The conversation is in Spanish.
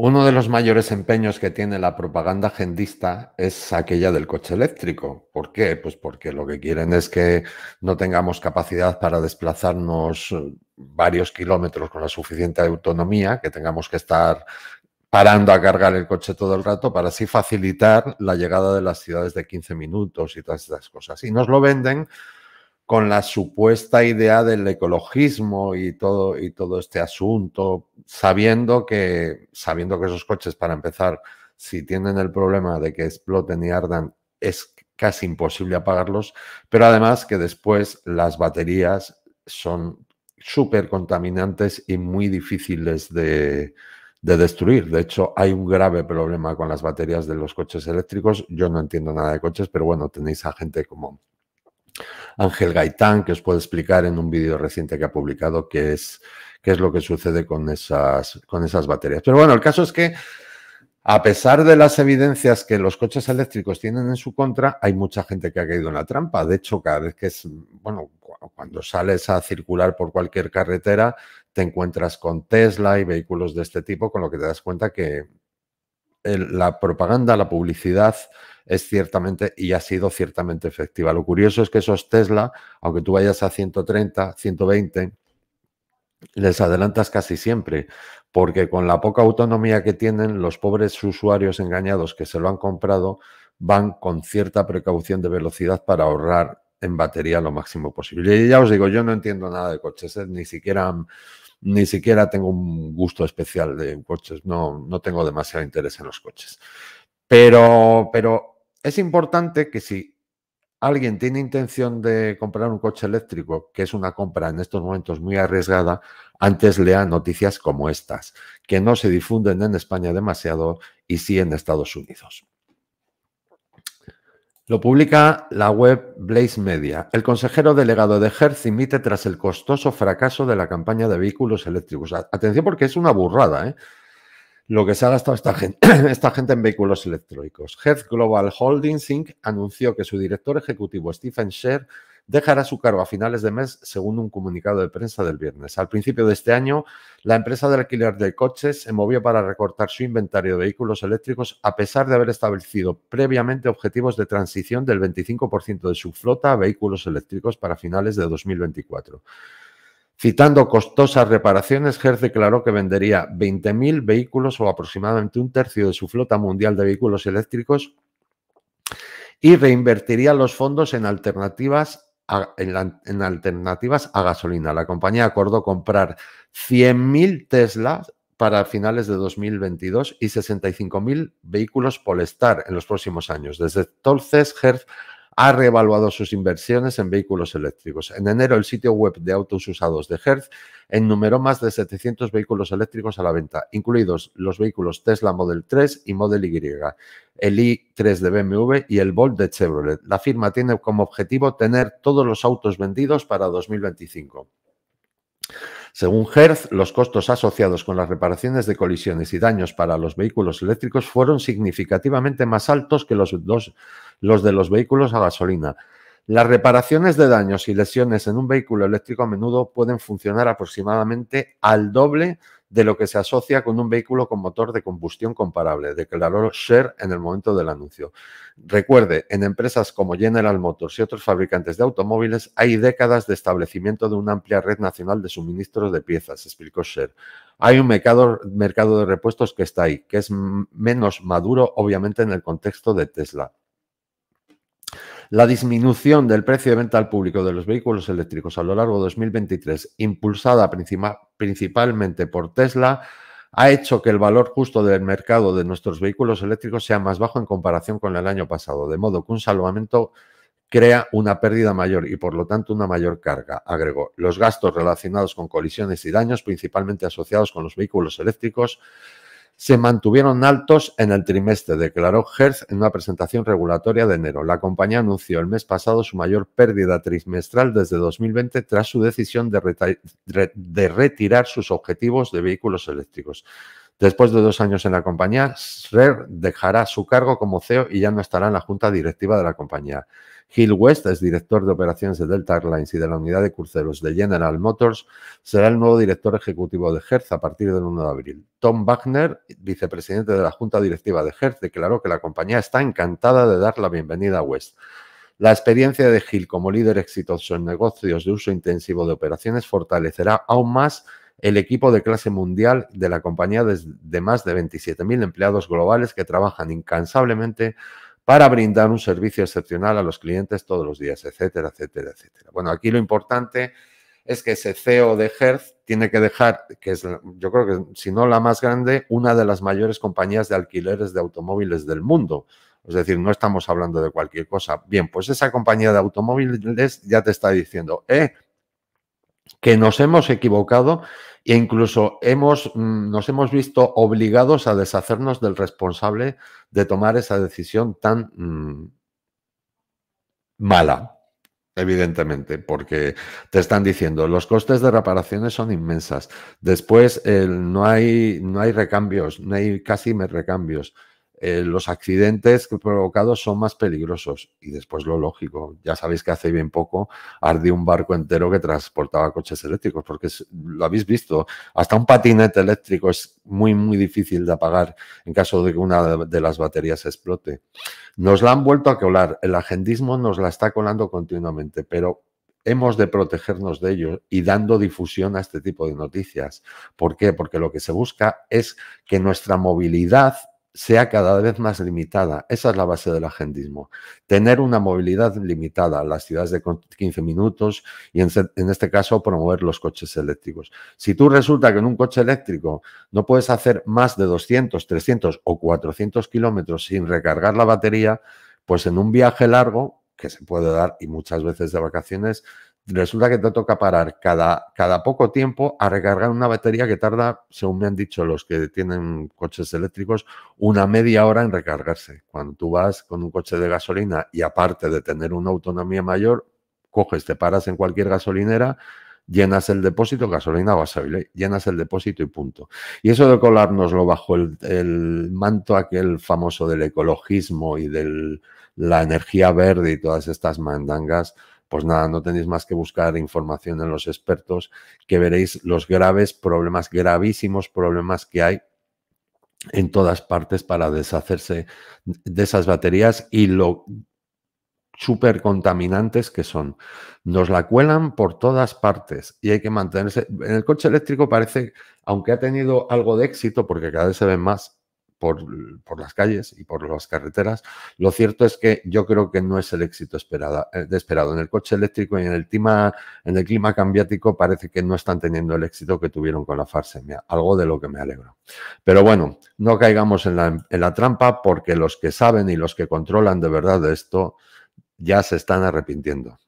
Uno de los mayores empeños que tiene la propaganda agendista es aquella del coche eléctrico. ¿Por qué? Pues porque lo que quieren es que no tengamos capacidad para desplazarnos eh, varios kilómetros con la suficiente autonomía, que tengamos que estar parando a cargar el coche todo el rato para así facilitar la llegada de las ciudades de 15 minutos y todas esas cosas. Y nos lo venden con la supuesta idea del ecologismo y todo, y todo este asunto, sabiendo que, sabiendo que esos coches, para empezar, si tienen el problema de que exploten y ardan, es casi imposible apagarlos, pero además que después las baterías son súper contaminantes y muy difíciles de, de destruir. De hecho, hay un grave problema con las baterías de los coches eléctricos. Yo no entiendo nada de coches, pero bueno, tenéis a gente como Ángel Gaitán, que os puede explicar en un vídeo reciente que ha publicado qué es, qué es lo que sucede con esas, con esas baterías. Pero bueno, el caso es que a pesar de las evidencias que los coches eléctricos tienen en su contra, hay mucha gente que ha caído en la trampa. De hecho, cada vez que es, bueno, cuando sales a circular por cualquier carretera, te encuentras con Tesla y vehículos de este tipo, con lo que te das cuenta que la propaganda, la publicidad es ciertamente y ha sido ciertamente efectiva. Lo curioso es que esos Tesla, aunque tú vayas a 130, 120, les adelantas casi siempre, porque con la poca autonomía que tienen, los pobres usuarios engañados que se lo han comprado van con cierta precaución de velocidad para ahorrar en batería lo máximo posible. Y ya os digo, yo no entiendo nada de coches, ¿eh? ni siquiera ni siquiera tengo un gusto especial de coches, no, no tengo demasiado interés en los coches. Pero, pero es importante que si alguien tiene intención de comprar un coche eléctrico, que es una compra en estos momentos muy arriesgada, antes lea noticias como estas, que no se difunden en España demasiado y sí en Estados Unidos. Lo publica la web Blaze Media. El consejero delegado de Hertz imite tras el costoso fracaso de la campaña de vehículos eléctricos. Atención porque es una burrada, ¿eh? Lo que se ha gastado esta gente, en vehículos eléctricos. Hertz Global Holdings Inc. anunció que su director ejecutivo Stephen Sher dejará su cargo a finales de mes, según un comunicado de prensa del viernes. Al principio de este año, la empresa de alquiler de coches se movió para recortar su inventario de vehículos eléctricos a pesar de haber establecido previamente objetivos de transición del 25% de su flota a vehículos eléctricos para finales de 2024. Citando costosas reparaciones, Hertz declaró que vendería 20.000 vehículos o aproximadamente un tercio de su flota mundial de vehículos eléctricos y reinvertiría los fondos en alternativas en, en, alternativas a gasolina. La compañía acordó comprar 100.000 Teslas para finales de 2022 y 65.000 vehículos Polestar en los próximos años. Desde entonces, Hertz ha reevaluado sus inversiones en vehículos eléctricos. En enero, el sitio web de autos usados de Hertz enumeró más de 700 vehículos eléctricos a la venta, incluidos los vehículos Tesla Model 3 y Model Y, el i3 de BMW y el Volt de Chevrolet. La firma tiene como objetivo tener todos los autos vendidos para 2025. Según Hertz, los costos asociados con las reparaciones de colisiones y daños para los vehículos eléctricos fueron significativamente más altos que los, los de los vehículos a gasolina. Las reparaciones de daños y lesiones en un vehículo eléctrico a menudo pueden funcionar aproximadamente al doble de lo que se asocia con un vehículo con motor de combustión comparable, declaró Sher en el momento del anuncio. Recuerde, en empresas como General Motors y otros fabricantes de automóviles hay décadas de establecimiento de una amplia red nacional de suministros de piezas, explicó Sher. Hay un mercado de repuestos que está ahí, que es menos maduro, obviamente, en el contexto de Tesla. La disminución del precio de venta al público de los vehículos eléctricos a lo largo de 2023, impulsada principalmente por Tesla, ha hecho que el valor justo del mercado de nuestros vehículos eléctricos sea más bajo en comparación con el año pasado, de modo que un salvamento crea una pérdida mayor y por lo tanto una mayor carga, agregó. Los gastos relacionados con colisiones y daños, principalmente asociados con los vehículos eléctricos, se mantuvieron altos en el trimestre, declaró Hertz en una presentación regulatoria de enero. La compañía anunció el mes pasado su mayor pérdida trimestral desde 2020 tras su decisión de, de retirar sus objetivos de vehículos eléctricos. Después de dos años en la compañía, Schrer dejará su cargo como CEO y ya no estará en la junta directiva de la compañía. Gil West es director de operaciones de Delta Airlines y de la unidad de cruceros de General Motors. Será el nuevo director ejecutivo de Hertz a partir del 1 de abril. Tom Wagner, vicepresidente de la junta directiva de Hertz, declaró que la compañía está encantada de dar la bienvenida a West. La experiencia de Gil como líder exitoso en negocios de uso intensivo de operaciones fortalecerá aún más el equipo de clase mundial de la compañía de, más de 27.000 empleados globales que trabajan incansablemente para brindar un servicio excepcional a los clientes todos los días, etcétera, etcétera, etcétera. Bueno, aquí lo importante es que ese CEO de Hertz tiene que dejar, que es yo creo que si no la más grande, una de las mayores compañías de alquileres de automóviles del mundo. Es decir, no estamos hablando de cualquier cosa. Bien, pues esa compañía de automóviles ya te está diciendo, eh, que nos hemos equivocado e incluso mm, nos hemos visto obligados a deshacernos del responsable de tomar esa decisión tan mm, mala, evidentemente, porque te están diciendo los costes de reparaciones son inmensas. Después no, hay, no hay recambios, no hay casi recambios. Eh, los accidentes provocados son más peligrosos. Y después lo lógico, ya sabéis que hace bien poco ardió un barco entero que transportaba coches eléctricos, porque lo habéis visto, hasta un patinete eléctrico es muy, muy difícil de apagar en caso de que una de las baterías explote. Nos la han vuelto a colar, el agendismo nos la está colando continuamente, pero hemos de protegernos de ello y dando difusión a este tipo de noticias. ¿Por qué? Porque lo que se busca es que nuestra movilidad sea cada vez más limitada. Esa es la base del agendismo. Tener una movilidad limitada, las ciudades de 15 minutos y en, este caso promover los coches eléctricos. Si tú resulta que en un coche eléctrico no puedes hacer más de 200, 300 o 400 kilómetros sin recargar la batería, pues en un viaje largo que se puede dar y muchas veces de vacaciones resulta que te toca parar cada, cada poco tiempo a recargar una batería que tarda, según me han dicho los que tienen coches eléctricos, una media hora en recargarse. Cuando tú vas con un coche de gasolina y aparte de tener una autonomía mayor, coges, te paras en cualquier gasolinera, llenas el depósito, gasolina basable, llenas el depósito y punto. Y eso de colárnoslo bajo el, el manto aquel famoso del ecologismo y de la energía verde y todas estas mandangas, pues nada, no tenéis más que buscar información en los expertos que veréis los graves problemas, gravísimos problemas que hay en todas partes para deshacerse de esas baterías y lo súper contaminantes que son. Nos la cuelan por todas partes y hay que mantenerse. En el coche eléctrico parece, aunque ha tenido algo de éxito, porque cada vez se ven más, por, las calles y por las carreteras. Lo cierto es que yo creo que no es el éxito esperado. Eh, esperado. En el coche eléctrico y en el, clima, en el clima cambiático parece que no están teniendo el éxito que tuvieron con la farsemia, algo de lo que me alegro. Pero bueno, no caigamos en la, en la trampa porque los que saben y los que controlan de verdad esto ya se están arrepintiendo.